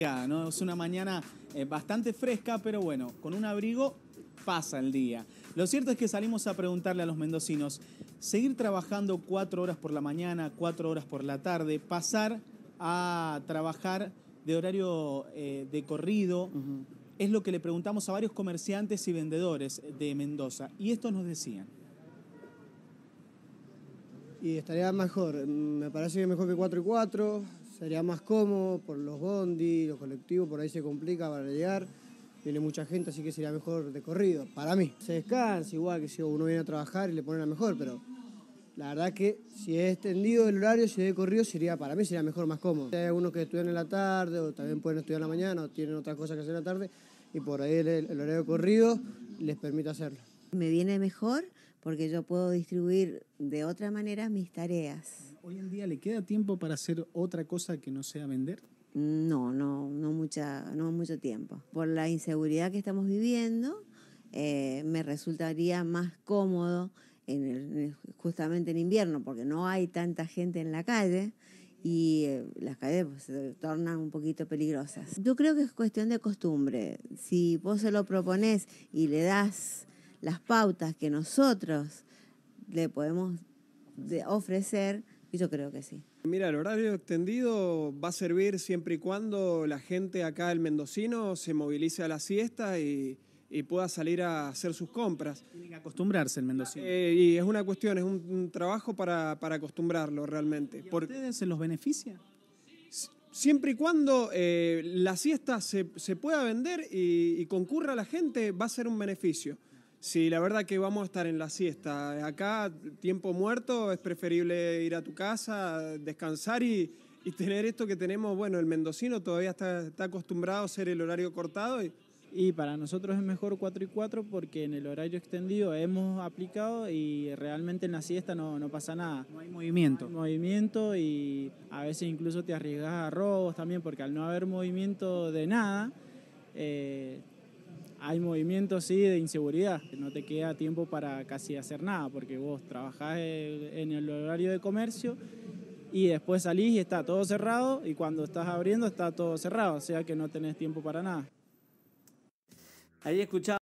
Es una mañana eh, bastante fresca, pero bueno, con un abrigo pasa el día. Lo cierto es que salimos a preguntarle a los mendocinos, seguir trabajando cuatro horas por la mañana, cuatro horas por la tarde, pasar a trabajar de horario eh, de corrido, es lo que le preguntamos a varios comerciantes y vendedores de Mendoza. Y esto nos decían. Y estaría mejor, me parece que mejor que cuatro y cuatro sería más cómodo por los bondi, los colectivos, por ahí se complica para llegar. Viene mucha gente, así que sería mejor de corrido, para mí. Se descansa, igual que si uno viene a trabajar y le ponen la mejor, pero la verdad que si es extendido el horario, si es de corrido, sería, para mí sería mejor, más cómodo. Hay algunos que estudian en la tarde, o también pueden estudiar en la mañana, o tienen otras cosas que hacer en la tarde, y por ahí el, horario de corrido les permite hacerlo. Me viene mejor porque yo puedo distribuir de otra manera mis tareas. ¿Hoy en día le queda tiempo para hacer otra cosa que no sea vender? No, no, no, mucha, no mucho tiempo. Por la inseguridad que estamos viviendo, eh, me resultaría más cómodo en justamente en invierno, porque no hay tanta gente en la calle y eh, las calles pues, se tornan un poquito peligrosas. Yo creo que es cuestión de costumbre. Si vos se lo propones y le das las pautas que nosotros le podemos ofrecer, y yo creo que sí. Mira, el horario extendido va a servir siempre y cuando la gente acá del mendocino se movilice a la siesta y, pueda salir a hacer sus compras. Tiene acostumbrarse el mendocino. Eh, y es una cuestión, es un, trabajo para, acostumbrarlo realmente. Porque... ustedes se los beneficia? Siempre y cuando eh, la siesta se, pueda vender y, y, concurra a la gente, va a ser un beneficio. Sí, la verdad que vamos a estar en la siesta. Acá, tiempo muerto, es preferible ir a tu casa, descansar y, tener esto que tenemos. Bueno, el mendocino todavía está, acostumbrado a ser el horario cortado. Y... para nosotros es mejor 4 y 4 porque en el horario extendido hemos aplicado y realmente en la siesta no, no pasa nada. No hay movimiento. movimiento y a veces incluso te arriesgas a robos también porque al no haber movimiento de nada... Eh, hay movimientos sí de inseguridad, que no te queda tiempo para casi hacer nada, porque vos trabajás en el horario de comercio y después salís y está todo cerrado y cuando estás abriendo está todo cerrado, o sea que no tenés tiempo para nada. Ahí escuchaba